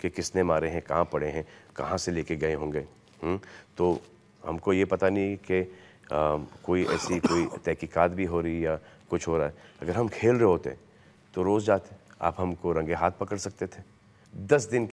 कि किसने मारे हैं कहाँ पड़े हैं कहाँ से लेके गए होंगे हम्म? तो हमको ये पता नहीं कि कोई ऐसी कोई तहकीकात भी हो रही या कुछ हो रहा है अगर हम खेल रहे होते तो रोज़ जाते आप हमको रंगे हाथ पकड़ सकते थे दस दिन